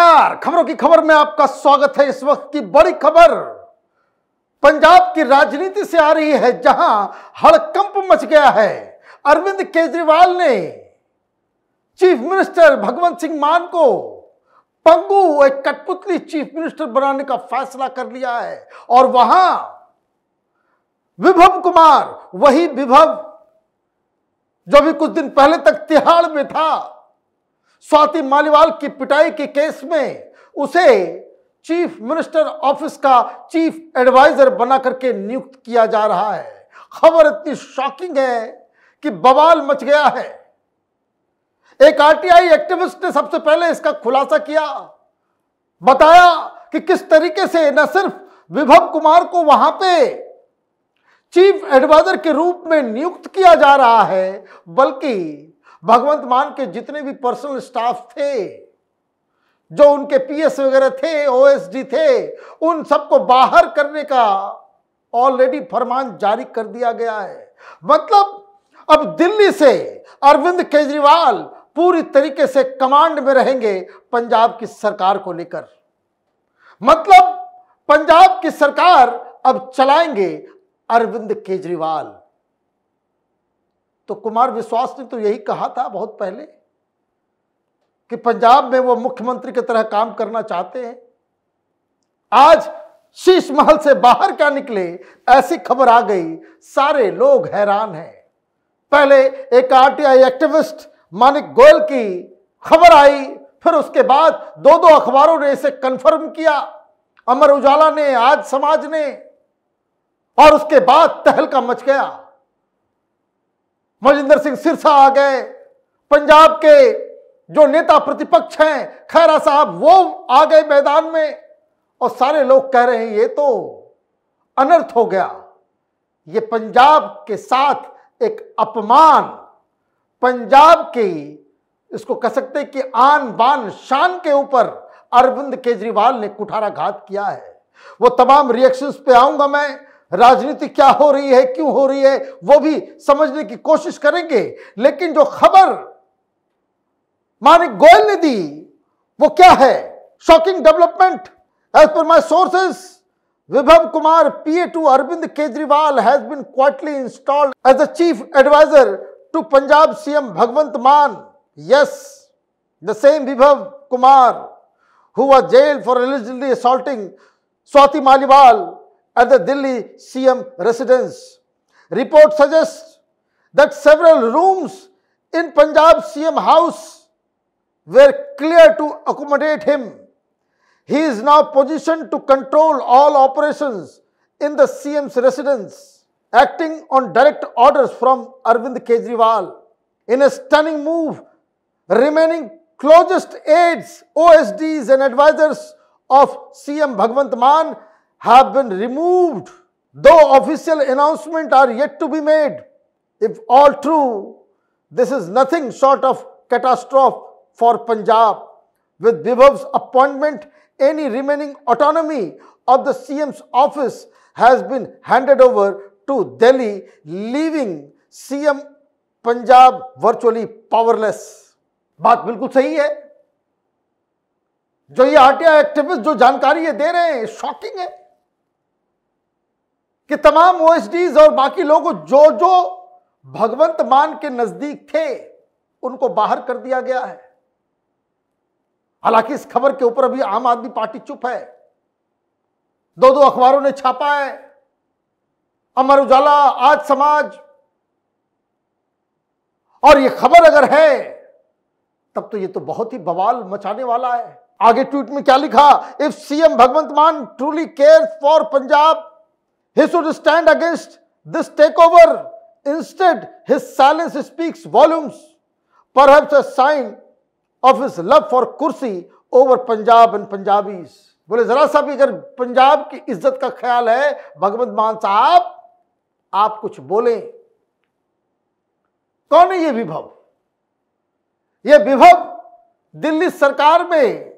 नमस्कार खबरों की खबर में आपका स्वागत है इस वक्त की बड़ी खबर पंजाब की राजनीति से आ रही है जहां हड़कंप मच गया है अरविंद केजरीवाल ने चीफ मिनिस्टर भगवंत सिंह मान को पंगू एक कठपुतली चीफ मिनिस्टर बनाने का फैसला कर लिया है और वहां विभव कुमार वही विभव जो भी कुछ दिन पहले तक तिहाड़ में था स्वाति मालीवाल की पिटाई के केस में उसे चीफ मिनिस्टर ऑफिस का चीफ एडवाइजर बना करके नियुक्त किया जा रहा है खबर इतनी शॉकिंग है कि बवाल मच गया है एक आरटीआई एक्टिविस्ट ने सबसे पहले इसका खुलासा किया बताया कि किस तरीके से न सिर्फ विभव कुमार को वहां पे चीफ एडवाइजर के रूप में नियुक्त किया जा रहा है बल्कि भगवंत मान के जितने भी पर्सनल स्टाफ थे जो उनके पीएस वगैरह थे ओएसडी थे उन सबको बाहर करने का ऑलरेडी फरमान जारी कर दिया गया है मतलब अब दिल्ली से अरविंद केजरीवाल पूरी तरीके से कमांड में रहेंगे पंजाब की सरकार को लेकर मतलब पंजाब की सरकार अब चलाएंगे अरविंद केजरीवाल तो कुमार विश्वास ने तो यही कहा था बहुत पहले कि पंजाब में वो मुख्यमंत्री की तरह काम करना चाहते हैं आज शीश महल से बाहर क्या निकले ऐसी खबर आ गई सारे लोग हैरान हैं पहले एक आरटीआई एक्टिविस्ट मानिक गोयल की खबर आई फिर उसके बाद दो दो अखबारों ने इसे कंफर्म किया अमर उजाला ने आज समाज ने और उसके बाद तहलका मच गया मजिंदर सिंह सिरसा आ गए पंजाब के जो नेता प्रतिपक्ष हैं खैरा साहब वो आ गए मैदान में और सारे लोग कह रहे हैं ये तो अनर्थ हो गया ये पंजाब के साथ एक अपमान पंजाब की इसको कह सकते कि आन बान शान के ऊपर अरविंद केजरीवाल ने कुठाराघात किया है वो तमाम रिएक्शंस पे आऊंगा मैं राजनीति क्या हो रही है क्यों हो रही है वो भी समझने की कोशिश करेंगे लेकिन जो खबर मानिक गोयल ने दी वो क्या है shocking development as per my sources Vibhav Kumar PA to Arvind Kejriwal has been quietly installed as a chief adviser to Punjab CM Bhagwant Mann yes the same Vibhav Kumar who jail for for assaulting Swati Maliwal at the Delhi CM residence. Report suggests that several rooms in Punjab CM house were cleared to accommodate him. He is now positioned to control all operations in the CM's residence, acting on direct orders from Arvind Kejriwal. In a stunning move, remaining closest aides, OSDs and advisors of CM Bhagwant Mann have been removed, though official announcements are yet to be made. If all true, this is nothing short of catastrophe for Punjab. With Bibhav's appointment, any remaining autonomy of the CM's office has been handed over to Delhi, leaving CM Punjab virtually powerless. बात बिल्कुल सही है जो ये RTI activist जो जानकारी ये दे रहे हैं शॉकिंग है कि तमाम ओ और बाकी लोग जो जो भगवंत मान के नजदीक थे उनको बाहर कर दिया गया है हालांकि इस खबर के ऊपर अभी आम आदमी पार्टी चुप है दो दो अखबारों ने छापा है अमर उजाला आज समाज और ये खबर अगर है तब तो ये तो बहुत ही बवाल मचाने वाला है आगे ट्वीट में क्या लिखा if CM Bhagwant Mann truly care for Punjab He should stand against this takeover. Instead, his silence speaks volumes, perhaps a sign of his love for Kursi over Punjab and Punjabis. bole zara sa bhi agar punjab ki izzat ka khayal hai Bhagwant Mann sahab aap kuch bole कौन hai ye vibhav ye vibhav Delhi सरकार में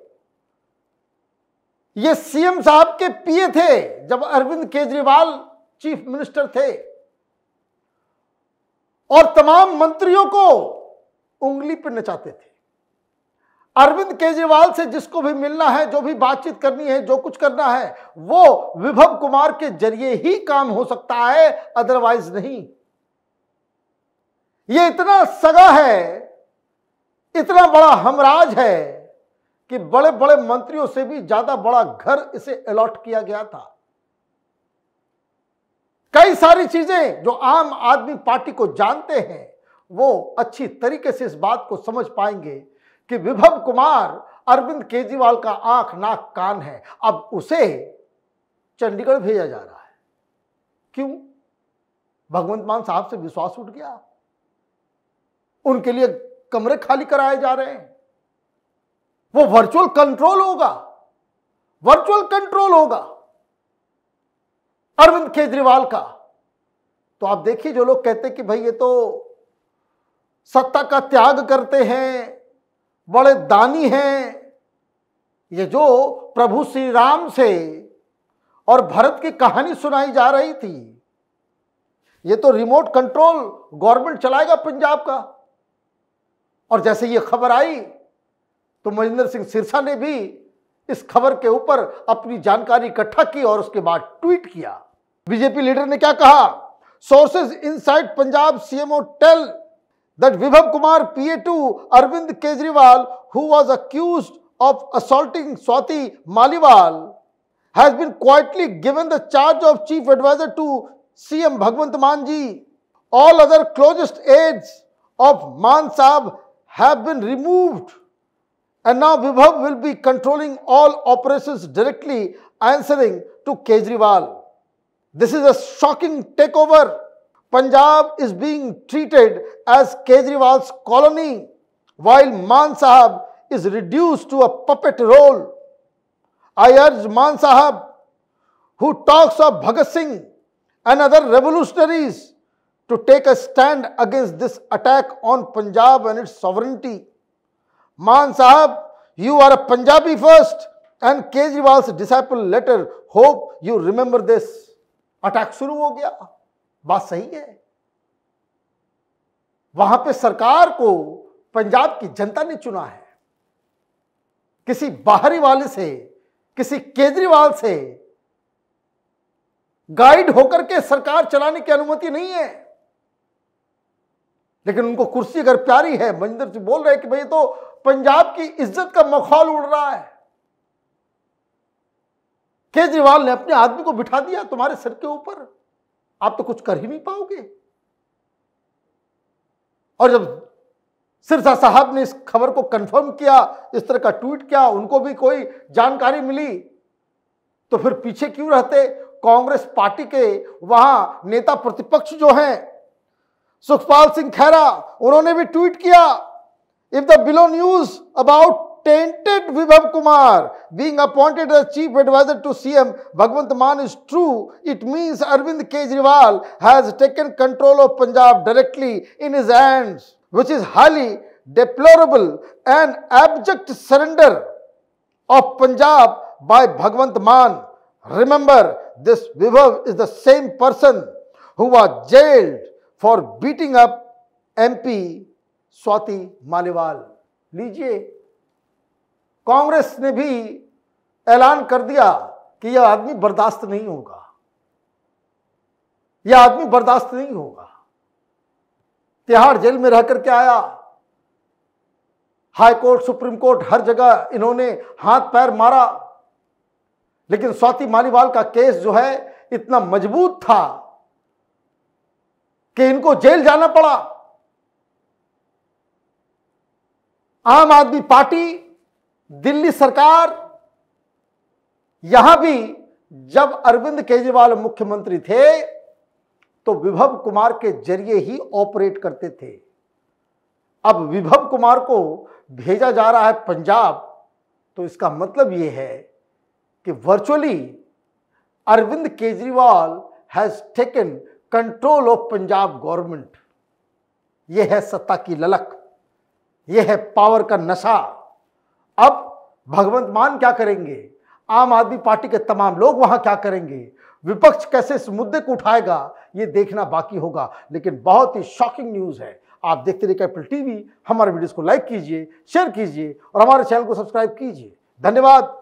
ये CM साहब के पीए थे जब Arvind Kejriwal chief minister थे और तमाम मंत्रियों को उंगली पर नचाते थे अरविंद केजरीवाल से जिसको भी मिलना है जो भी बातचीत करनी है जो कुछ करना है वो विभव कुमार के जरिए ही काम हो सकता है अदरवाइज नहीं ये इतना सगा है इतना बड़ा हमराज है कि बड़े बड़े मंत्रियों से भी ज्यादा बड़ा घर इसे अलॉट किया गया था कई सारी चीजें जो आम आदमी पार्टी को जानते हैं वो अच्छी तरीके से इस बात को समझ पाएंगे कि विभव कुमार अरविंद केजरीवाल का आंख नाक कान है अब उसे चंडीगढ़ भेजा जा रहा है क्यों भगवंत मान साहब से विश्वास उठ गया उनके लिए कमरे खाली कराए जा रहे हैं वो वर्चुअल कंट्रोल होगा वर्चुअल कंट्रोल होगा अरविंद केजरीवाल का तो आप देखिए जो लोग कहते कि भाई ये तो सत्ता का त्याग करते हैं बड़े दानी हैं ये जो प्रभु श्री राम से और भरत की कहानी सुनाई जा रही थी ये तो रिमोट कंट्रोल गवर्नमेंट चलाएगा पंजाब का और जैसे ये खबर आई तो महेंद्र सिंह सिरसा ने भी इस खबर के ऊपर अपनी जानकारी इकट्ठा की और उसके बाद ट्वीट किया बीजेपी लीडर ने क्या कहा sources said Punjab CMO tell that Vibhav Kumar PA to Arvind Kejriwal who was accused of assaulting Swati Maliwal has been quietly given the charge of chief adviser to CM Bhagwant Mann ji all other closest aides of Mann साहब have been removed And now Vibhav will be controlling all operations directly answering to Kejriwal. This is a shocking takeover. Punjab is being treated as Kejriwal's colony while Man Sahab is reduced to a puppet role. I urge Man Sahab who talks of Bhagat Singh and other revolutionaries to take a stand against this attack on Punjab and its sovereignty. Mann साहब you are a Punjabi first and Kejriwal से disciple later hope you remember this attack शुरू हो गया बात सही है वहां पे सरकार को पंजाब की जनता ने चुना है किसी बाहरी वाले से किसी केजरीवाल से गाइड होकर के सरकार चलाने की अनुमति नहीं है लेकिन उनको कुर्सी अगर प्यारी है मनिंदर सिंह बोल रहे हैं कि भाई तो पंजाब की इज्जत का मखौल उड़ रहा है केजरीवाल ने अपने आदमी को बिठा दिया तुम्हारे सिर के ऊपर आप तो कुछ कर ही नहीं पाओगे और जब सिरसा साहब ने इस खबर को कंफर्म किया इस तरह का ट्वीट किया उनको भी कोई जानकारी मिली तो फिर पीछे क्यों रहते कांग्रेस पार्टी के वहां नेता प्रतिपक्ष जो हैं सुखपाल सिंह खैरा उन्होंने भी ट्वीट किया if the below news about tainted Vibhav Kumar being appointed as chief adviser to C M Bhagwant Mann is true it means Arvind Kejriwal has taken control of Punjab directly in is and which is highly deplorable and abject surrender of Punjab by Bhagwant Mann remember this Vibhav is the same person who are jailed for beating up MP Swati Maliwal लीजिए कांग्रेस ने भी ऐलान कर दिया कि यह आदमी बर्दाश्त नहीं होगा यह आदमी बर्दाश्त नहीं होगा तिहाड़ जेल में रह करके आया हाई कोर्ट सुप्रीम कोर्ट हर जगह इन्होंने हाथ पैर मारा लेकिन स्वाति मालीवाल का केस जो है इतना मजबूत था कि इनको जेल जाना पड़ा आम आदमी पार्टी दिल्ली सरकार यहां भी जब अरविंद केजरीवाल मुख्यमंत्री थे तो विभव कुमार के जरिए ही ऑपरेट करते थे अब विभव कुमार को भेजा जा रहा है पंजाब तो इसका मतलब यह है कि virtually Arvind Kejriwal has taken control of Punjab government यह है सत्ता की ललक यह है पावर का नशा अब भगवंत मान क्या करेंगे आम आदमी पार्टी के तमाम लोग वहां क्या करेंगे विपक्ष कैसे इस मुद्दे को उठाएगा यह देखना बाकी होगा लेकिन बहुत ही शॉकिंग न्यूज है आप देखते रहिए कैपिटल टीवी हमारे वीडियोस को लाइक कीजिए शेयर कीजिए और हमारे चैनल को सब्सक्राइब कीजिए धन्यवाद